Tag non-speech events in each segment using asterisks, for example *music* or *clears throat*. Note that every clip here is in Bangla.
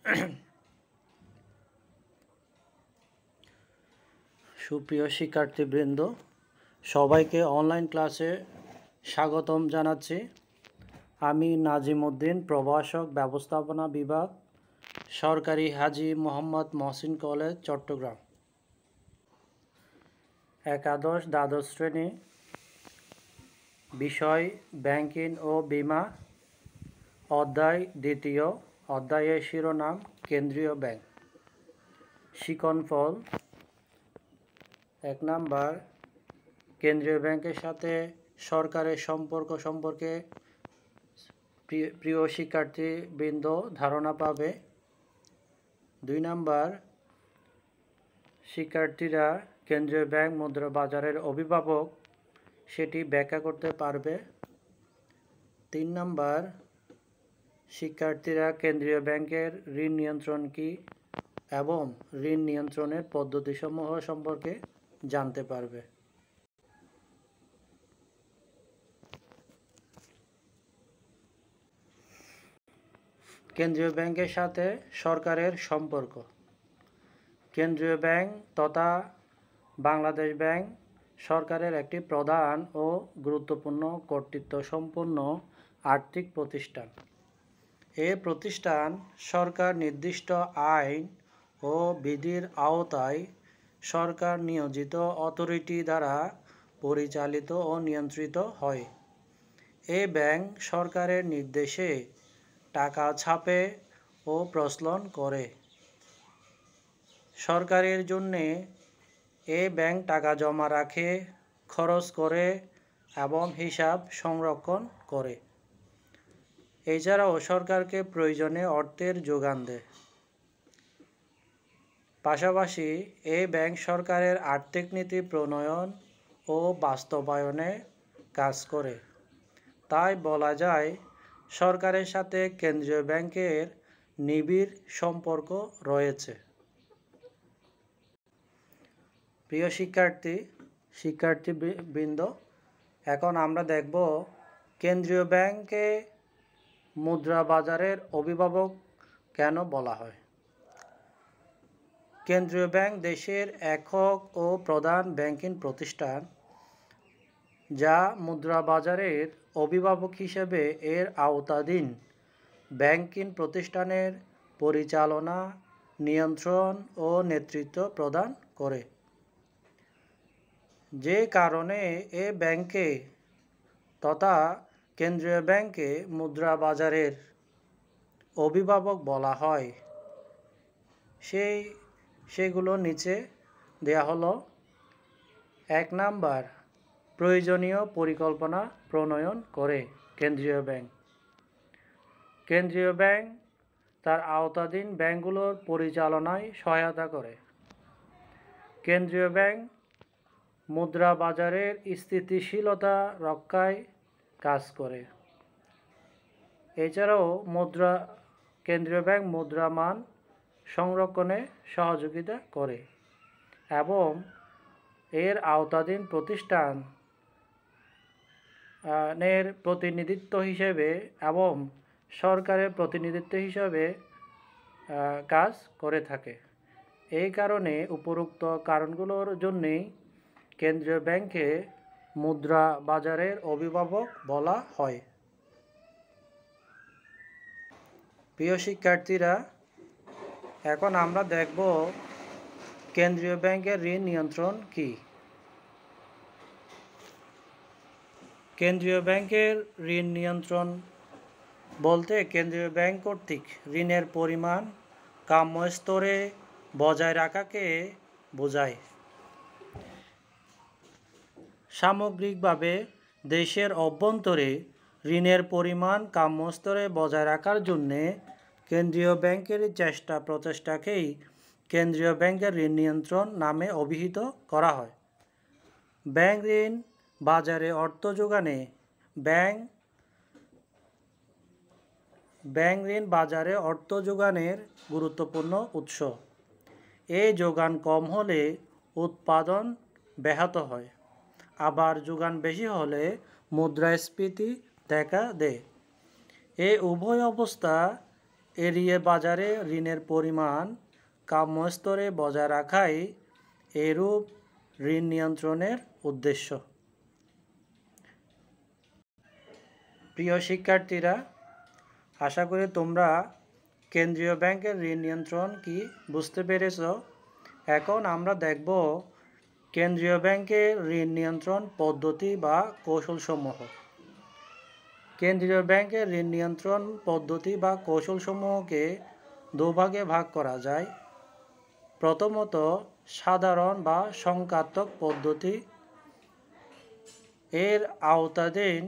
*clears throat* সুপ্রিয় শিক্ষার্থীবৃন্দ সবাইকে অনলাইন ক্লাসে স্বাগতম জানাচ্ছি আমি নাজিম উদ্দিন প্রভাষক ব্যবস্থাপনা বিভাগ সরকারি হাজি মোহাম্মদ মহসিন কলেজ চট্টগ্রাম একাদশ দ্বাদশ শ্রেণী বিষয় ব্যাংকিং ও বিমা অধ্যায় দ্বিতীয় অধ্যায়ের শিরোনাম কেন্দ্রীয় ব্যাংক শিকন ফল এক নাম্বার কেন্দ্রীয় ব্যাংকের সাথে সরকারের সম্পর্ক সম্পর্কে প্রিয় শিক্ষার্থীবৃন্দ ধারণা পাবে দুই নাম্বার শিক্ষার্থীরা কেন্দ্রীয় ব্যাংক মুদ্রা বাজারের অভিভাবক সেটি ব্যাখ্যা করতে পারবে তিন নাম্বার শিক্ষার্থীরা কেন্দ্রীয় ব্যাংকের ঋণ নিয়ন্ত্রণ কি এবং ঋণ নিয়ন্ত্রণের পদ্ধতিসমূহ সম্পর্কে জানতে পারবে কেন্দ্রীয় ব্যাংকের সাথে সরকারের সম্পর্ক কেন্দ্রীয় ব্যাংক তথা বাংলাদেশ ব্যাংক সরকারের একটি প্রধান ও গুরুত্বপূর্ণ কর্তৃত্ব সম্পন্ন আর্থিক প্রতিষ্ঠান এ প্রতিষ্ঠান সরকার নির্দিষ্ট আইন ও বিধির আওতায় সরকার নিয়োজিত অথরিটি দ্বারা পরিচালিত ও নিয়ন্ত্রিত হয় এ ব্যাংক সরকারের নির্দেশে টাকা ছাপে ও প্রচলন করে সরকারের জন্যে এ ব্যাংক টাকা জমা রাখে খরচ করে এবং হিসাব সংরক্ষণ করে এছাড়াও সরকারকে প্রয়োজনে অর্থের যোগান দেয় পাশাপাশি এই ব্যাংক সরকারের আর্থিক নীতি প্রণয়ন ও বাস্তবায়নে কাজ করে তাই বলা যায় সরকারের সাথে কেন্দ্রীয় ব্যাংকের নিবিড় সম্পর্ক রয়েছে প্রিয় শিক্ষার্থী শিক্ষার্থী বৃন্দ এখন আমরা দেখব কেন্দ্রীয় ব্যাংকে মুদ্রা বাজারের অভিভাবক কেন বলা হয় কেন্দ্রীয় ব্যাংক দেশের একক ও প্রধান ব্যাংকিং প্রতিষ্ঠান যা মুদ্রা বাজারের অভিভাবক হিসেবে এর আওতাধীন ব্যাংকিং প্রতিষ্ঠানের পরিচালনা নিয়ন্ত্রণ ও নেতৃত্ব প্রদান করে যে কারণে এ ব্যাংকে তথা কেন্দ্রীয় ব্যাংকে মুদ্রা বাজারের অভিভাবক বলা হয় সেই সেগুলো নিচে দেয়া হলো এক নাম্বার প্রয়োজনীয় পরিকল্পনা প্রণয়ন করে কেন্দ্রীয় ব্যাংক কেন্দ্রীয় ব্যাংক তার আওতাধীন ব্যাংকগুলোর পরিচালনায় সহায়তা করে কেন্দ্রীয় ব্যাংক মুদ্রা বাজারের স্থিতিশীলতা রক্ষায় কাজ করে এছাড়াও মুদ্রা কেন্দ্রীয় ব্যাংক মুদ্রা মান সংরক্ষণে সহযোগিতা করে এবং এর আওতাধীন প্রতিষ্ঠান এর প্রতিনিধিত্ব হিসেবে এবং সরকারের প্রতিনিধিত্ব হিসেবে কাজ করে থাকে এই কারণে উপরোক্ত কারণগুলোর জন্যেই কেন্দ্রীয় ব্যাংকে মুদ্রা বাজারের অভিভাবক বলা হয় প্রিয় শিক্ষার্থীরা এখন আমরা দেখব কেন্দ্রীয় ব্যাংকের ঋণ নিয়ন্ত্রণ কি কেন্দ্রীয় ব্যাংকের ঋণ নিয়ন্ত্রণ বলতে কেন্দ্রীয় ব্যাংক কর্তৃক ঋণের পরিমাণ কাম্য স্তরে বজায় রাখাকে বোঝায় সামগ্রিকভাবে দেশের অভ্যন্তরে ঋণের পরিমাণ কাম্যস্তরে বজায় রাখার জন্যে কেন্দ্রীয় ব্যাংকের চেষ্টা প্রচেষ্টাকেই কেন্দ্রীয় ব্যাংকের ঋণ নিয়ন্ত্রণ নামে অভিহিত করা হয় ব্যাংক ঋণ বাজারে অর্থ যোগানে ব্যাংক ব্যাংক ঋণ বাজারে অর্থ যোগানের গুরুত্বপূর্ণ উৎস এই যোগান কম হলে উৎপাদন ব্যাহত হয় আবার যোগান বেশি হলে মুদ্রাস্ফীতি দেখা দেয় এ উভয় অবস্থা এড়িয়ে বাজারে ঋণের পরিমাণ কাম্যস্তরে বজায় রাখাই এরূপ ঋণ নিয়ন্ত্রণের উদ্দেশ্য প্রিয় শিক্ষার্থীরা আশা করি তোমরা কেন্দ্রীয় ব্যাংকের ঋণ নিয়ন্ত্রণ কি বুঝতে পেরেছ এখন আমরা দেখব কেন্দ্রীয় ব্যাংকের ঋণ নিয়ন্ত্রণ পদ্ধতি বা কৌশলসমূহ কেন্দ্রীয় ব্যাংকের ঋণ নিয়ন্ত্রণ পদ্ধতি বা কৌশলসমূহকে দুভাগে ভাগ করা যায় প্রথমত সাধারণ বা সংখ্যাত্মক পদ্ধতি এর আওতাধীন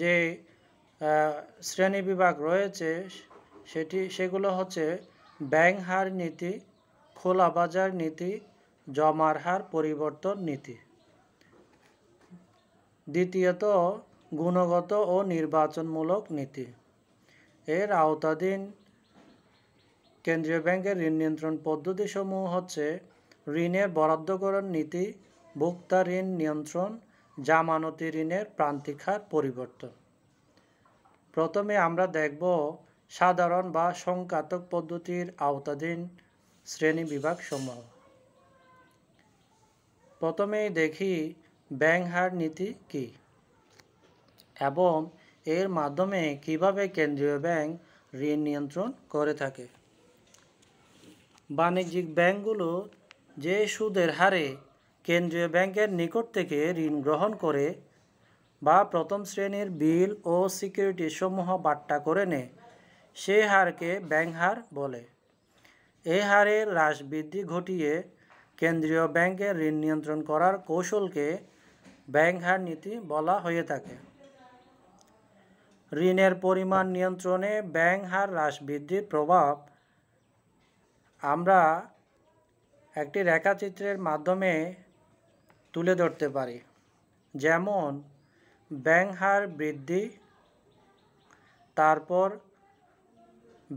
যে শ্রেণী বিভাগ রয়েছে সেটি সেগুলো হচ্ছে ব্যাংক হার নীতি খোলা বাজার নীতি জমার হার পরিবর্তন নীতি দ্বিতীয়ত গুণগত ও নির্বাচনমূলক নীতি এর আওতাধীন কেন্দ্রীয় ব্যাংকের ঋণ নিয়ন্ত্রণ পদ্ধতিসমূহ হচ্ছে ঋণের বরাদ্দকরণ নীতি ভোক্তা ঋণ নিয়ন্ত্রণ জামানতি ঋণের প্রান্তিক হার পরিবর্তন প্রথমে আমরা দেখব সাধারণ বা সংখ্যাতক পদ্ধতির আওতাধীন শ্রেণী বিভাগ সমূহ প্রথমেই দেখি ব্যাংক হার নীতি কি এবং এর মাধ্যমে কিভাবে কেন্দ্রীয় ব্যাংক ঋণ নিয়ন্ত্রণ করে থাকে বাণিজ্যিক ব্যাংকগুলো যে সুদের হারে কেন্দ্রীয় ব্যাংকের নিকট থেকে ঋণ গ্রহণ করে বা প্রথম শ্রেণীর বিল ও সিকিউরিটি সমূহ বাট্টা করে নেয় সে হারকে ব্যাংক হার বলে এ হারের হ্রাস বৃদ্ধি ঘটিয়ে কেন্দ্রীয় ব্যাংকের ঋণ নিয়ন্ত্রণ করার কৌশলকে ব্যাংক হার নীতি বলা হয়ে থাকে ঋণের পরিমাণ নিয়ন্ত্রণে ব্যাংক হার হ্রাস বৃদ্ধির প্রভাব আমরা একটি রেখাচিত্রের মাধ্যমে তুলে ধরতে পারি যেমন ব্যাংক হার বৃদ্ধি তারপর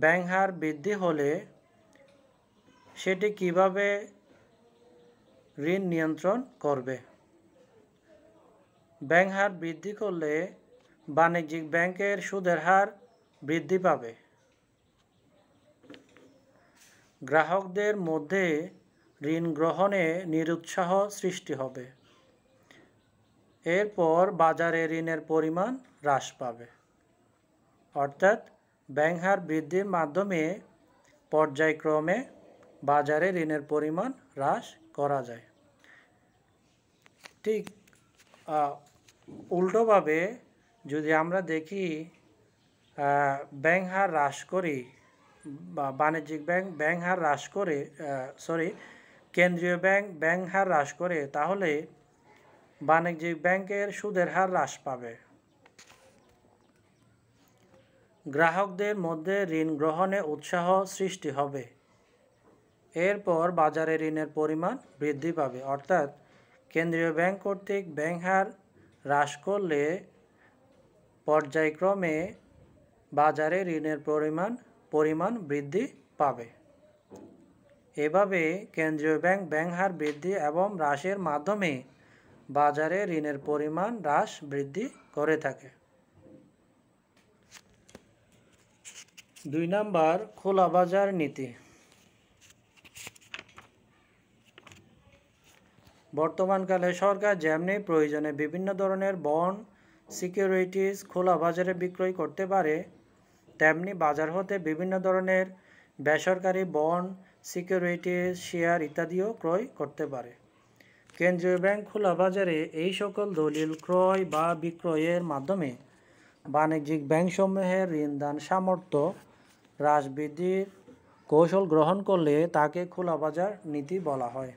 ব্যাংক হার বৃদ্ধি হলে সেটি কিভাবে ঋণ নিয়ন্ত্রণ করবে ব্যাংক হার বৃদ্ধি করলে বাণিজ্যিক ব্যাংকের সুদের হার বৃদ্ধি পাবে গ্রাহকদের মধ্যে ঋণ গ্রহণে নিরুৎসাহ সৃষ্টি হবে এরপর বাজারে ঋণের পরিমাণ হ্রাস পাবে অর্থাৎ ব্যাংক হার বৃদ্ধির মাধ্যমে পর্যায়ক্রমে বাজারে ঋণের পরিমাণ হ্রাস করা যায় ঠিক উল্টোভাবে যদি আমরা দেখি ব্যাংক হার হ্রাস করি বা বাণিজ্যিক ব্যাংক ব্যাংক হার হ্রাস করে সরি কেন্দ্রীয় ব্যাংক ব্যাংক হার হ্রাস করে তাহলে বাণিজ্যিক ব্যাংকের সুদের হার হ্রাস পাবে গ্রাহকদের মধ্যে ঋণ গ্রহণে উৎসাহ সৃষ্টি হবে এরপর বাজারে ঋণের পরিমাণ বৃদ্ধি পাবে অর্থাৎ কেন্দ্রীয় ব্যাংক কর্তৃক ব্যাংক হার হ্রাস করলে পর্যায়ক্রমে বাজারে ঋণের পরিমাণ পরিমাণ বৃদ্ধি পাবে এভাবে কেন্দ্রীয় ব্যাংক ব্যাংক হার বৃদ্ধি এবং হ্রাসের মাধ্যমে বাজারে ঋণের পরিমাণ হ্রাস বৃদ্ধি করে থাকে দুই নাম্বার খোলা বাজার নীতি বর্তমানকালে সরকার যেমনি প্রয়োজনে বিভিন্ন ধরনের বন সিকিউরিটিস খোলা বাজারে বিক্রয় করতে পারে তেমনি বাজার হতে বিভিন্ন ধরনের বেসরকারি বন সিকিউরিটিস শেয়ার ইত্যাদিও ক্রয় করতে পারে কেন্দ্রীয় ব্যাংক খোলা বাজারে এই সকল দলিল ক্রয় বা বিক্রয়ের মাধ্যমে বাণিজ্যিক ব্যাংকসমূহের ঋণদান সামর্থ্য হ্রাস বৃদ্ধির কৌশল গ্রহণ করলে তাকে খোলা বাজার নীতি বলা হয়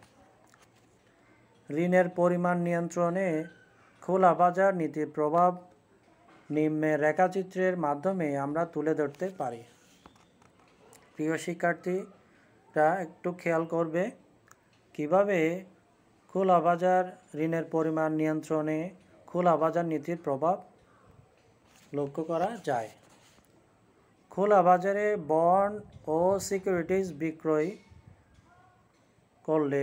ঋণের পরিমাণ নিয়ন্ত্রণে খোলা বাজার নীতির প্রভাব নিম্নে রেখাচিত্রের মাধ্যমে আমরা তুলে ধরতে পারি প্রিয় শিক্ষার্থীরা একটু খেয়াল করবে কিভাবে খোলা বাজার ঋণের পরিমাণ নিয়ন্ত্রণে খোলা বাজার নীতির প্রভাব লক্ষ্য করা যায় খোলা বাজারে বন্ড ও সিকিউরিটিজ বিক্রয় করলে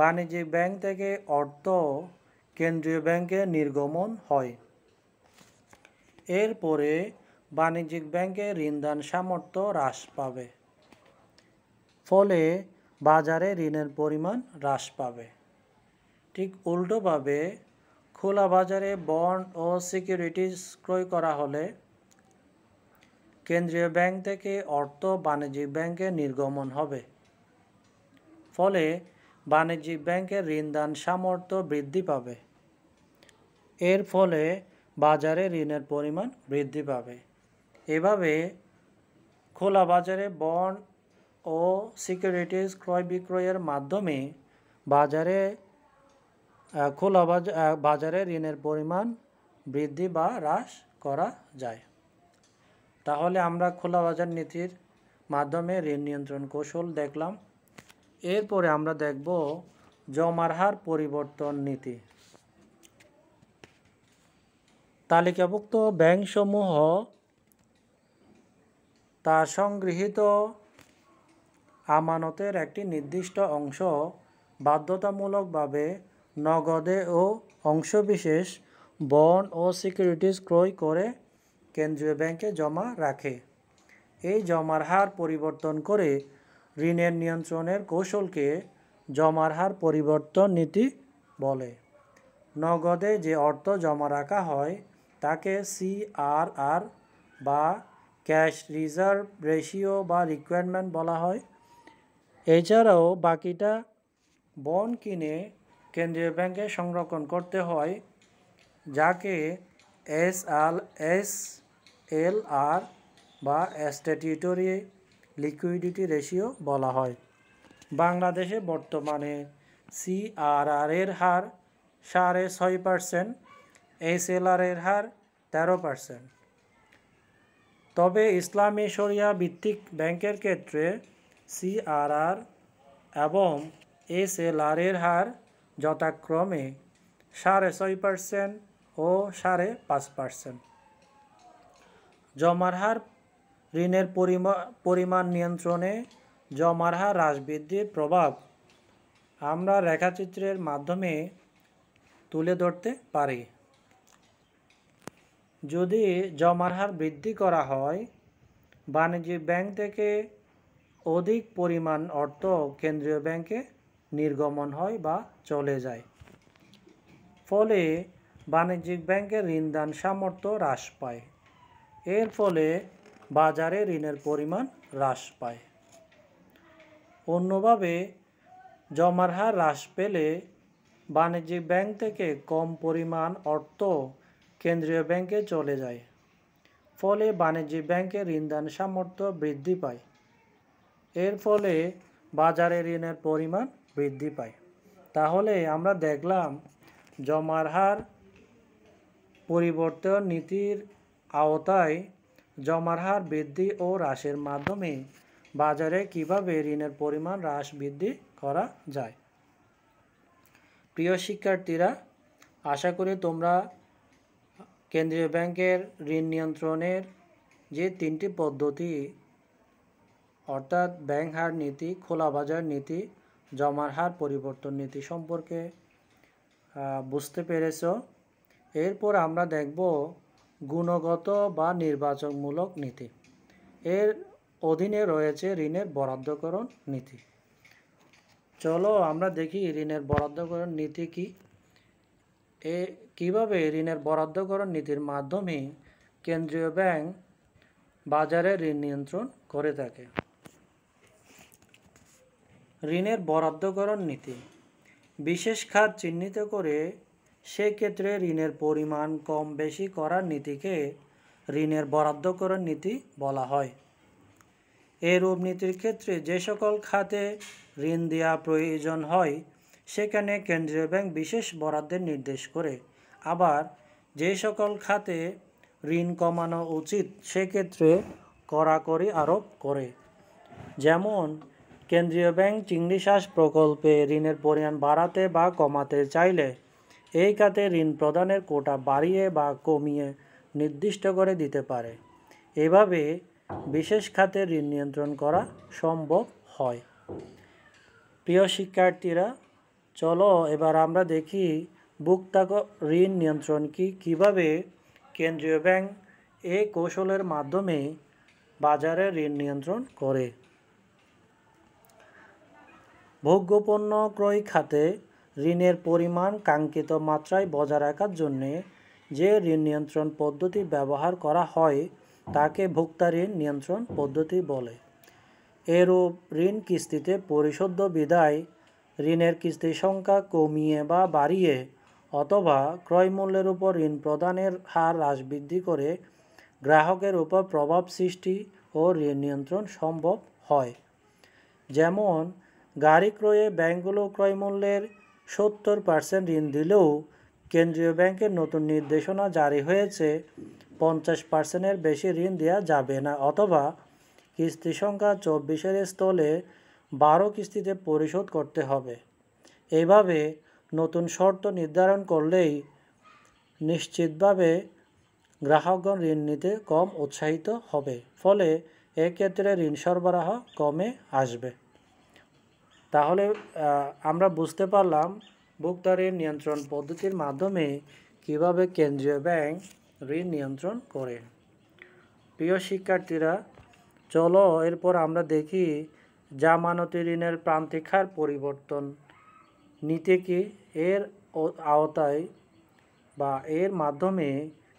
বাণিজ্যিক ব্যাংক থেকে অর্থ কেন্দ্রীয় ব্যাংকে নির্গমন হয় এরপরে বাণিজ্যিক ব্যাংকে ঋণদান সামর্থ্য হ্রাস পাবে ফলে বাজারে ঋণের পরিমাণ হ্রাস পাবে ঠিক উল্টোভাবে খোলা বাজারে বন্ড ও সিকিউরিটিজ ক্রয় করা হলে কেন্দ্রীয় ব্যাংক থেকে অর্থ বাণিজ্যিক ব্যাংকে নির্গমন হবে ফলে বাণিজ্যিক ব্যাংকের ঋণদান সামর্থ্য বৃদ্ধি পাবে এর ফলে বাজারে ঋণের পরিমাণ বৃদ্ধি পাবে এভাবে খোলা বাজারে বন্ড ও সিকিউরিটিজ ক্রয় বিক্রয়ের মাধ্যমে বাজারে খোলা বাজারে ঋণের পরিমাণ বৃদ্ধি বা হ্রাস করা যায় তাহলে আমরা খোলা বাজার নীতির মাধ্যমে ঋণ নিয়ন্ত্রণ কৌশল দেখলাম এরপরে আমরা দেখব জমার হার পরিবর্তন নীতি তালিকাভুক্ত ব্যাংকসমূহ তার সংগৃহীত আমানতের একটি নির্দিষ্ট অংশ বাধ্যতামূলকভাবে নগদে ও অংশবিশেষ বন্ড ও সিকিউরিটিজ ক্রয় করে কেন্দ্রীয় ব্যাংকে জমা রাখে এই জমার হার পরিবর্তন করে ঋণের নিয়ন্ত্রণের কৌশলকে জমার হার পরিবর্তন নীতি বলে নগদে যে অর্থ জমা রাখা হয় তাকে সিআরআর বা ক্যাশ রিজার্ভ রেশিও বা রিকোয়ারমেন্ট বলা হয় এছাড়াও বাকিটা বন কিনে কেন্দ্রীয় ব্যাংকে সংরক্ষণ করতে হয় যাকে এস আল এস এল আর বা স্ট্যাটিউটরি লিকুইডিটি রেশিও বলা হয় বাংলাদেশে বর্তমানে সিআরআরের হার সাড়ে ছয় পার্সেন্ট এসএলআরের হার তেরো পার্সেন্ট তবে ইসলামী শরিয়া ভিত্তিক ব্যাংকের ক্ষেত্রে সিআরআর এবং এসএলআরের হার যথাক্রমে সাড়ে ছয় পার্সেন্ট ও সাড়ে পাঁচ পার্সেন্ট জমার হার ঋণের পরিমাণ নিয়ন্ত্রণে জমার হার হ্রাস বৃদ্ধির প্রভাব আমরা রেখাচিত্রের মাধ্যমে তুলে ধরতে পারি যদি জমার হার বৃদ্ধি করা হয় বাণিজ্যিক ব্যাংক থেকে অধিক পরিমাণ অর্থ কেন্দ্রীয় ব্যাংকে নির্গমন হয় বা চলে যায় ফলে বাণিজ্যিক ব্যাংকের ঋণদান সামর্থ্য হ্রাস পায় এর ফলে বাজারে ঋণের পরিমাণ হ্রাস পায় অন্যভাবে জমার হার হ্রাস পেলে বাণিজ্যিক ব্যাংক থেকে কম পরিমাণ অর্থ কেন্দ্রীয় ব্যাংকে চলে যায় ফলে বাণিজ্যিক ব্যাংকে ঋণদান সামর্থ্য বৃদ্ধি পায় এর ফলে বাজারে ঋণের পরিমাণ বৃদ্ধি পায় তাহলে আমরা দেখলাম জমার হার পরিবর্তন নীতির আওতায় জমার হার বৃদ্ধি ও হ্রাসের মাধ্যমে বাজারে কিভাবে ঋণের পরিমাণ হ্রাস বৃদ্ধি করা যায় প্রিয় শিক্ষার্থীরা আশা করি তোমরা কেন্দ্রীয় ব্যাংকের ঋণ নিয়ন্ত্রণের যে তিনটি পদ্ধতি অর্থাৎ ব্যাংক হার নীতি খোলা বাজার নীতি জমার হার পরিবর্তন নীতি সম্পর্কে বুঝতে পেরেছ এরপর আমরা দেখব গুণগত বা নির্বাচনমূলক নীতি এর অধীনে রয়েছে ঋণের বরাদ্দকরণ নীতি চলো আমরা দেখি ঋণের বরাদ্দকরণ নীতি কি এ কিভাবে ঋণের বরাদ্দকরণ নীতির মাধ্যমে কেন্দ্রীয় ব্যাংক বাজারে ঋণ নিয়ন্ত্রণ করে থাকে ঋণের বরাদ্দকরণ নীতি বিশেষ খাত চিহ্নিত করে সেক্ষেত্রে ঋণের পরিমাণ কম বেশি করার নীতিকে ঋণের বরাদ্দকরণ নীতি বলা হয় এরূপ নীতির ক্ষেত্রে যে সকল খাতে ঋণ দেওয়া প্রয়োজন হয় সেখানে কেন্দ্রীয় ব্যাংক বিশেষ বরাদ্দের নির্দেশ করে আবার যে সকল খাতে ঋণ কমানো উচিত সেক্ষেত্রে কড়াকড়ি আরোপ করে যেমন কেন্দ্রীয় ব্যাংক চিংড়ি প্রকল্পে ঋণের পরিমাণ বাড়াতে বা কমাতে চাইলে এই খাতে ঋণ প্রদানের কোটা বাড়িয়ে বা কমিয়ে নির্দিষ্ট করে দিতে পারে এভাবে বিশেষ খাতে ঋণ নিয়ন্ত্রণ করা সম্ভব হয় প্রিয় শিক্ষার্থীরা চলো এবার আমরা দেখি বুকতাক ঋণ নিয়ন্ত্রণ কি কিভাবে কেন্দ্রীয় ব্যাংক এ কৌশলের মাধ্যমে বাজারে ঋণ নিয়ন্ত্রণ করে ভোগ্যপণ্য ক্রয় খাতে ঋণের পরিমাণ কাঙ্ক্ষিত মাত্রায় বজায় রাখার জন্যে যে ঋণ নিয়ন্ত্রণ পদ্ধতি ব্যবহার করা হয় তাকে ভোক্তা ঋণ নিয়ন্ত্রণ পদ্ধতি বলে এরূপ ঋণ কিস্তিতে পরিশোধ বিদায় ঋণের কিস্তি সংখ্যা কমিয়ে বা বাড়িয়ে অথবা ক্রয়মূল্যের উপর ঋণ প্রদানের হার হ্রাস বৃদ্ধি করে গ্রাহকের উপর প্রভাব সৃষ্টি ও ঋণ নিয়ন্ত্রণ সম্ভব হয় যেমন গাড়ি ক্রয়ে ব্যাংকগুলো ক্রয়মূল্যের সত্তর পার্সেন্ট ঋণ দিলেও কেন্দ্রীয় ব্যাংকের নতুন নির্দেশনা জারি হয়েছে পঞ্চাশ পার্সেন্টের বেশি ঋণ দেওয়া যাবে না অথবা কিস্তি সংখ্যা চব্বিশের স্থলে বারো কিস্তিতে পরিশোধ করতে হবে এভাবে নতুন শর্ত নির্ধারণ করলেই নিশ্চিতভাবে গ্রাহকগণ ঋণ নিতে কম উৎসাহিত হবে ফলে এক্ষেত্রে ঋণ সরবরাহ কমে আসবে তাহলে আমরা বুঝতে পারলাম ভোক্তারের নিয়ন্ত্রণ পদ্ধতির মাধ্যমে কিভাবে কেন্দ্রীয় ব্যাংক ঋণ নিয়ন্ত্রণ করে প্রিয় শিক্ষার্থীরা চলো এরপর আমরা দেখি জামানতি ঋণের প্রান্তিক হার পরিবর্তন কি এর আওতায় বা এর মাধ্যমে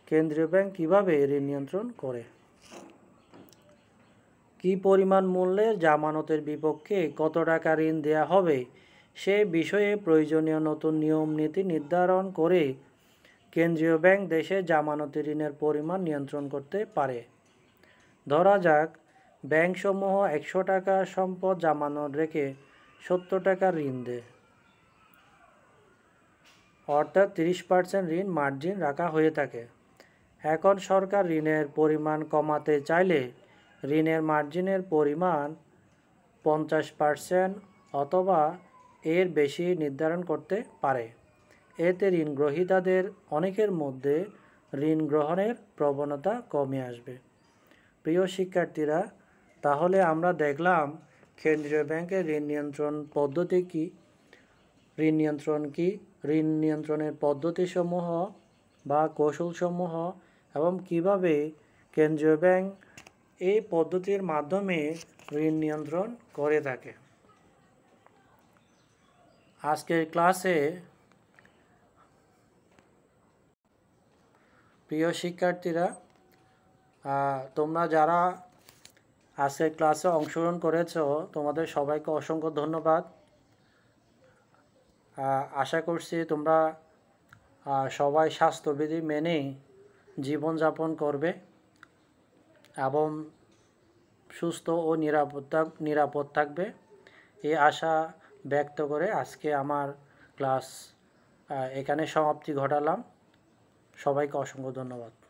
কেন্দ্রীয় ব্যাংক কীভাবে ঋণ নিয়ন্ত্রণ করে কি পরিমাণ মূল্যের জামানতের বিপক্ষে কত টাকা ঋণ দেয়া হবে সে বিষয়ে প্রয়োজনীয় নতুন নিয়ম নীতি নির্ধারণ করে কেন্দ্রীয় ব্যাংক দেশে জামানতি ঋণের পরিমাণ নিয়ন্ত্রণ করতে পারে ধরা যাক ব্যাংকসমূহ একশো টাকা সম্পদ জামানত রেখে সত্তর টাকা ঋণ দেয় অর্থাৎ তিরিশ পার্সেন্ট ঋণ মার্জিন রাখা হয়ে থাকে এখন সরকার ঋণের পরিমাণ কমাতে চাইলে ঋণের মার্জিনের পরিমাণ পঞ্চাশ পার্সেন্ট অথবা এর বেশি নির্ধারণ করতে পারে এতে ঋণ গ্রহীতাদের অনেকের মধ্যে ঋণ গ্রহণের প্রবণতা কমে আসবে প্রিয় শিক্ষার্থীরা তাহলে আমরা দেখলাম কেন্দ্রীয় ব্যাংকের ঋণ নিয়ন্ত্রণ পদ্ধতি কি ঋণ নিয়ন্ত্রণ কি ঋণ নিয়ন্ত্রণের পদ্ধতিসমূহ বা কৌশলসমূহ এবং কিভাবে কেন্দ্রীয় ব্যাংক এই পদ্ধতির মাধ্যমে ঋণ নিয়ন্ত্রণ করে থাকে আজকের ক্লাসে প্রিয় শিক্ষার্থীরা তোমরা যারা আজকের ক্লাসে অংশগ্রহণ করেছ তোমাদের সবাইকে অসংখ্য ধন্যবাদ আশা করছি তোমরা সবাই স্বাস্থ্যবিধি মেনেই জীবনযাপন করবে এবং সুস্থ ও নিরাপত্তা নিরাপদ থাকবে এই আশা ব্যক্ত করে আজকে আমার ক্লাস এখানে সমাপ্তি ঘটালাম সবাইকে অসংখ্য ধন্যবাদ